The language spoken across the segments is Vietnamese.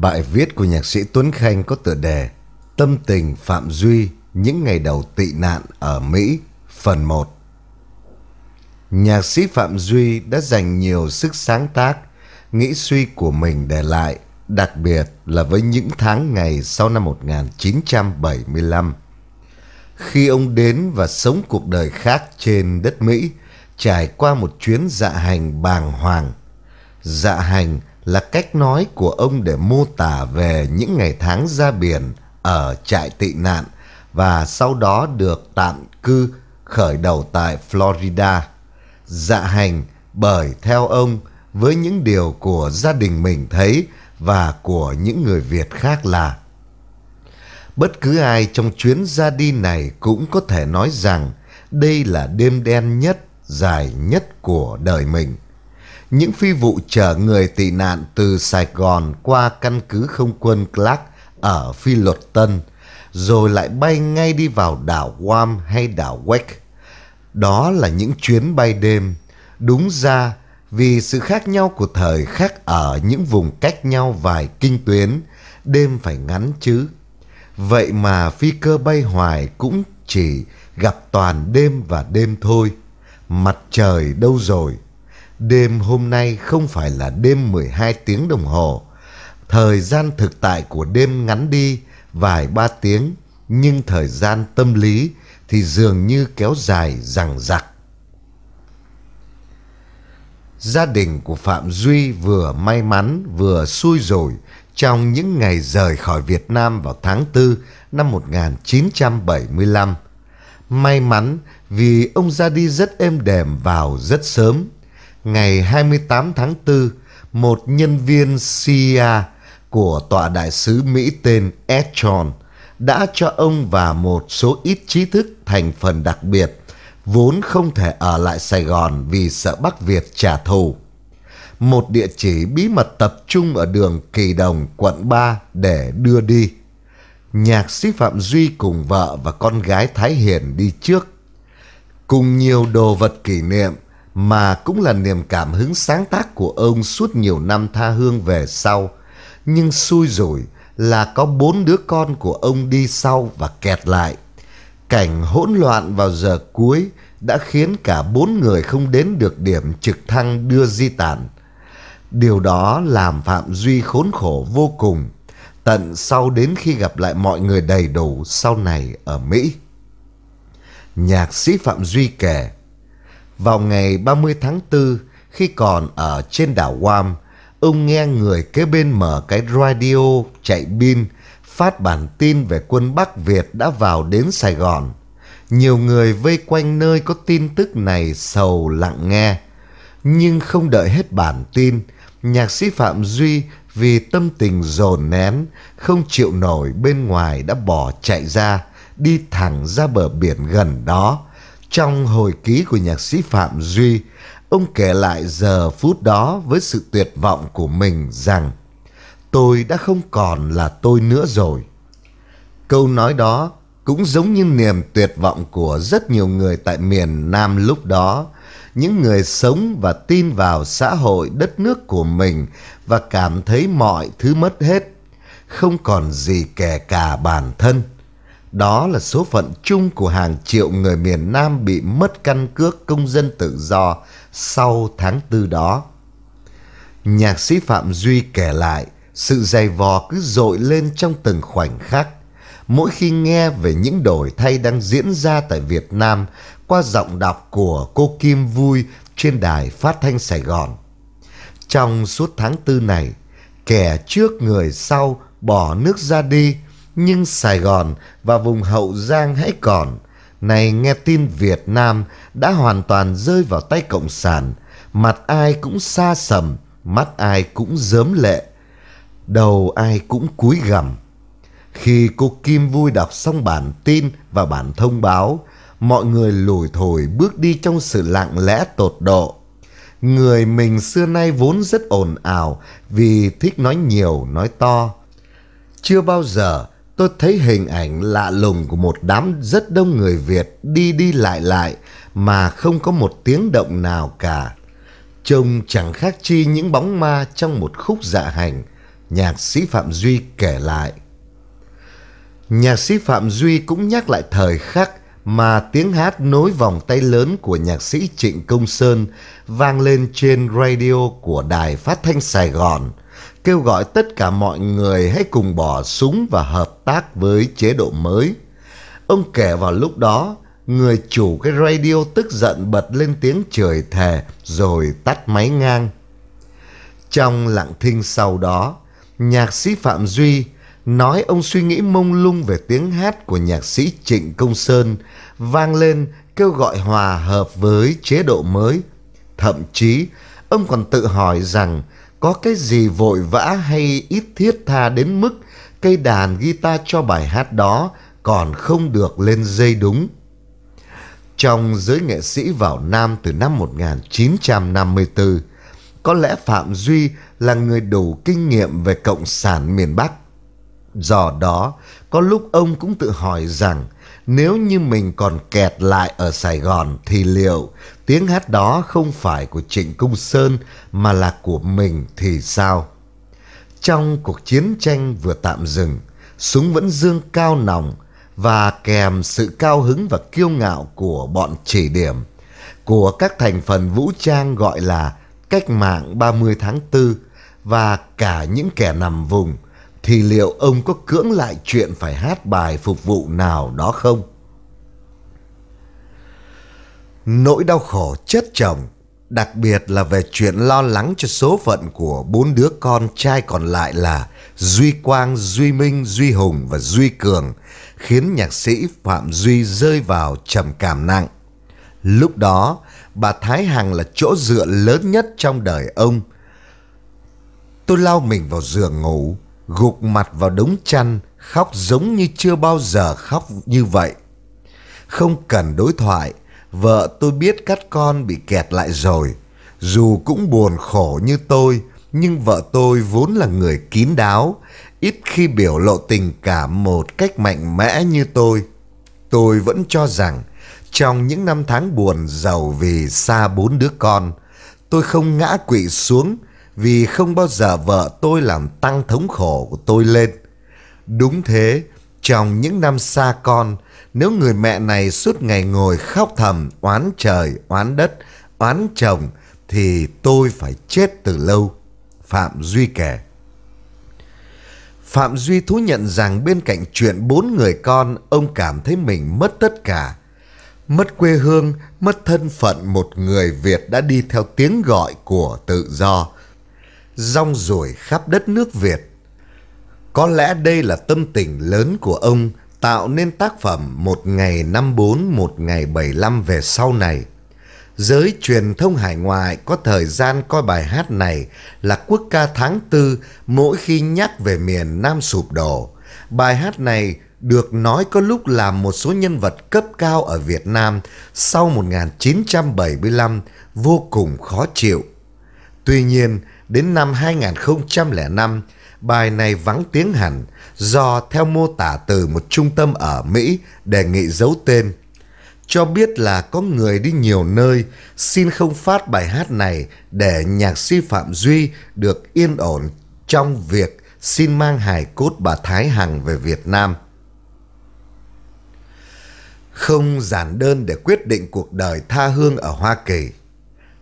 Bài viết của nhạc sĩ Tuấn Khanh có tựa đề Tâm tình Phạm Duy những ngày đầu tị nạn ở Mỹ phần 1 Nhạc sĩ Phạm Duy đã dành nhiều sức sáng tác, nghĩ suy của mình để lại, đặc biệt là với những tháng ngày sau năm 1975. Khi ông đến và sống cuộc đời khác trên đất Mỹ, trải qua một chuyến dạ hành bàng hoàng. Dạ hành – là cách nói của ông để mô tả về những ngày tháng ra biển ở trại tị nạn và sau đó được tạm cư khởi đầu tại Florida. Dạ hành bởi theo ông với những điều của gia đình mình thấy và của những người Việt khác là bất cứ ai trong chuyến ra đi này cũng có thể nói rằng đây là đêm đen nhất, dài nhất của đời mình những phi vụ chở người tị nạn từ Sài Gòn qua căn cứ không quân Clark ở Phi Luật Tân, rồi lại bay ngay đi vào đảo Guam hay đảo Wake. Đó là những chuyến bay đêm. Đúng ra, vì sự khác nhau của thời khác ở những vùng cách nhau vài kinh tuyến, đêm phải ngắn chứ. Vậy mà phi cơ bay hoài cũng chỉ gặp toàn đêm và đêm thôi. Mặt trời đâu rồi? Đêm hôm nay không phải là đêm 12 tiếng đồng hồ. Thời gian thực tại của đêm ngắn đi vài ba tiếng, nhưng thời gian tâm lý thì dường như kéo dài rằng rặc. Gia đình của Phạm Duy vừa may mắn vừa xui rồi trong những ngày rời khỏi Việt Nam vào tháng 4 năm 1975. May mắn vì ông ra đi rất êm đềm vào rất sớm ngày 28 tháng 4, một nhân viên CIA e của tòa đại sứ Mỹ tên Edron đã cho ông và một số ít trí thức thành phần đặc biệt vốn không thể ở lại Sài Gòn vì sợ Bắc Việt trả thù. Một địa chỉ bí mật tập trung ở đường Kỳ Đồng, quận 3 để đưa đi. Nhạc sĩ Phạm Duy cùng vợ và con gái Thái Hiền đi trước. Cùng nhiều đồ vật kỷ niệm mà cũng là niềm cảm hứng sáng tác của ông suốt nhiều năm tha hương về sau. Nhưng xui rồi là có bốn đứa con của ông đi sau và kẹt lại. Cảnh hỗn loạn vào giờ cuối đã khiến cả bốn người không đến được điểm trực thăng đưa di tản. Điều đó làm Phạm Duy khốn khổ vô cùng, tận sau đến khi gặp lại mọi người đầy đủ sau này ở Mỹ. Nhạc sĩ Phạm Duy kể, vào ngày 30 tháng 4, khi còn ở trên đảo Guam, ông nghe người kế bên mở cái radio chạy pin phát bản tin về quân Bắc Việt đã vào đến Sài Gòn. Nhiều người vây quanh nơi có tin tức này sầu lặng nghe. Nhưng không đợi hết bản tin, nhạc sĩ Phạm Duy vì tâm tình dồn nén, không chịu nổi bên ngoài đã bỏ chạy ra, đi thẳng ra bờ biển gần đó trong hồi ký của nhạc sĩ Phạm Duy, ông kể lại giờ phút đó với sự tuyệt vọng của mình rằng Tôi đã không còn là tôi nữa rồi. Câu nói đó cũng giống như niềm tuyệt vọng của rất nhiều người tại miền Nam lúc đó những người sống và tin vào xã hội đất nước của mình và cảm thấy mọi thứ mất hết không còn gì kể cả bản thân đó là số phận chung của hàng triệu người miền Nam bị mất căn cước công dân tự do sau tháng tư đó. Nhạc sĩ Phạm Duy kể lại, sự dày vò cứ dội lên trong từng khoảnh khắc. Mỗi khi nghe về những đổi thay đang diễn ra tại Việt Nam qua giọng đọc của cô Kim Vui trên đài phát thanh Sài Gòn. Trong suốt tháng tư này, kẻ trước người sau bỏ nước ra đi nhưng Sài Gòn và vùng Hậu Giang hãy còn. Này nghe tin Việt Nam đã hoàn toàn rơi vào tay Cộng sản, mặt ai cũng xa sầm, mắt ai cũng dớm lệ, đầu ai cũng cúi gằm. Khi cô Kim vui đọc xong bản tin và bản thông báo, mọi người lùi thổi bước đi trong sự lặng lẽ tột độ. Người mình xưa nay vốn rất ồn ào vì thích nói nhiều, nói to. Chưa bao giờ tôi thấy hình ảnh lạ lùng của một đám rất đông người Việt đi đi lại lại mà không có một tiếng động nào cả. Trông chẳng khác chi những bóng ma trong một khúc dạ hành, nhạc sĩ Phạm Duy kể lại. Nhạc sĩ Phạm Duy cũng nhắc lại thời khắc mà tiếng hát nối vòng tay lớn của nhạc sĩ Trịnh Công Sơn vang lên trên radio của đài phát thanh Sài Gòn – kêu gọi tất cả mọi người hãy cùng bỏ súng và hợp tác với chế độ mới. Ông kể vào lúc đó, người chủ cái radio tức giận bật lên tiếng trời thề rồi tắt máy ngang. Trong lặng thinh sau đó, nhạc sĩ Phạm Duy nói ông suy nghĩ mông lung về tiếng hát của nhạc sĩ Trịnh Công Sơn vang lên kêu gọi hòa hợp với chế độ mới. Thậm chí, ông còn tự hỏi rằng có cái gì vội vã hay ít thiết tha đến mức cây đàn guitar cho bài hát đó còn không được lên dây đúng. Trong giới nghệ sĩ vào Nam từ năm 1954, có lẽ Phạm Duy là người đủ kinh nghiệm về cộng sản miền Bắc. Do đó, có lúc ông cũng tự hỏi rằng nếu như mình còn kẹt lại ở Sài Gòn thì liệu tiếng hát đó không phải của Trịnh Công Sơn mà là của mình thì sao? Trong cuộc chiến tranh vừa tạm dừng, súng vẫn dương cao nòng và kèm sự cao hứng và kiêu ngạo của bọn chỉ điểm, của các thành phần vũ trang gọi là cách mạng 30 tháng 4 và cả những kẻ nằm vùng thì liệu ông có cưỡng lại chuyện phải hát bài phục vụ nào đó không? Nỗi đau khổ chất chồng, đặc biệt là về chuyện lo lắng cho số phận của bốn đứa con trai còn lại là Duy Quang, Duy Minh, Duy Hùng và Duy Cường, khiến nhạc sĩ Phạm Duy rơi vào trầm cảm nặng. Lúc đó, bà Thái Hằng là chỗ dựa lớn nhất trong đời ông. Tôi lao mình vào giường ngủ, gục mặt vào đống chăn, khóc giống như chưa bao giờ khóc như vậy. Không cần đối thoại, vợ tôi biết các con bị kẹt lại rồi. Dù cũng buồn khổ như tôi, nhưng vợ tôi vốn là người kín đáo, ít khi biểu lộ tình cảm một cách mạnh mẽ như tôi. Tôi vẫn cho rằng, trong những năm tháng buồn giàu vì xa bốn đứa con, tôi không ngã quỵ xuống, vì không bao giờ vợ tôi làm tăng thống khổ của tôi lên. Đúng thế, trong những năm xa con, nếu người mẹ này suốt ngày ngồi khóc thầm, oán trời, oán đất, oán chồng, thì tôi phải chết từ lâu. Phạm Duy kể. Phạm Duy thú nhận rằng bên cạnh chuyện bốn người con, ông cảm thấy mình mất tất cả. Mất quê hương, mất thân phận một người Việt đã đi theo tiếng gọi của tự do, rong ruổi khắp đất nước Việt. Có lẽ đây là tâm tình lớn của ông tạo nên tác phẩm Một ngày năm bốn một ngày bảy năm về sau này. Giới truyền thông hải ngoại có thời gian coi bài hát này là quốc ca tháng tư mỗi khi nhắc về miền Nam sụp đổ. Bài hát này được nói có lúc là một số nhân vật cấp cao ở Việt Nam sau 1975 vô cùng khó chịu. Tuy nhiên, Đến năm 2005, bài này vắng tiếng hẳn do theo mô tả từ một trung tâm ở Mỹ đề nghị giấu tên. Cho biết là có người đi nhiều nơi xin không phát bài hát này để nhạc sĩ Phạm Duy được yên ổn trong việc xin mang hài cốt bà Thái Hằng về Việt Nam. Không giản đơn để quyết định cuộc đời tha hương ở Hoa Kỳ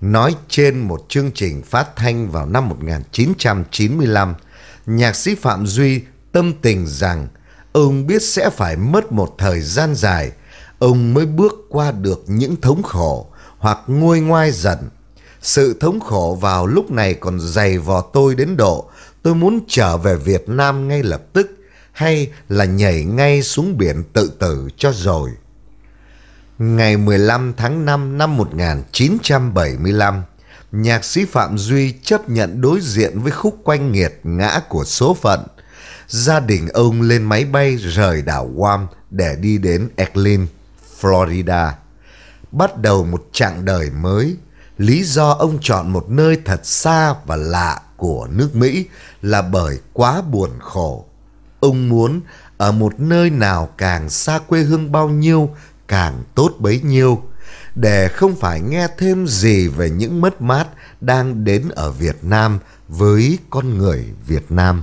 nói trên một chương trình phát thanh vào năm 1995, nhạc sĩ Phạm Duy tâm tình rằng ông biết sẽ phải mất một thời gian dài, ông mới bước qua được những thống khổ hoặc nguôi ngoai dần. Sự thống khổ vào lúc này còn dày vò tôi đến độ tôi muốn trở về Việt Nam ngay lập tức hay là nhảy ngay xuống biển tự tử cho rồi. Ngày 15 tháng 5 năm 1975, nhạc sĩ Phạm Duy chấp nhận đối diện với khúc quanh nghiệt ngã của số phận. Gia đình ông lên máy bay rời đảo Guam để đi đến Eglin, Florida. Bắt đầu một chặng đời mới. Lý do ông chọn một nơi thật xa và lạ của nước Mỹ là bởi quá buồn khổ. Ông muốn ở một nơi nào càng xa quê hương bao nhiêu càng tốt bấy nhiêu để không phải nghe thêm gì về những mất mát đang đến ở Việt Nam với con người Việt Nam.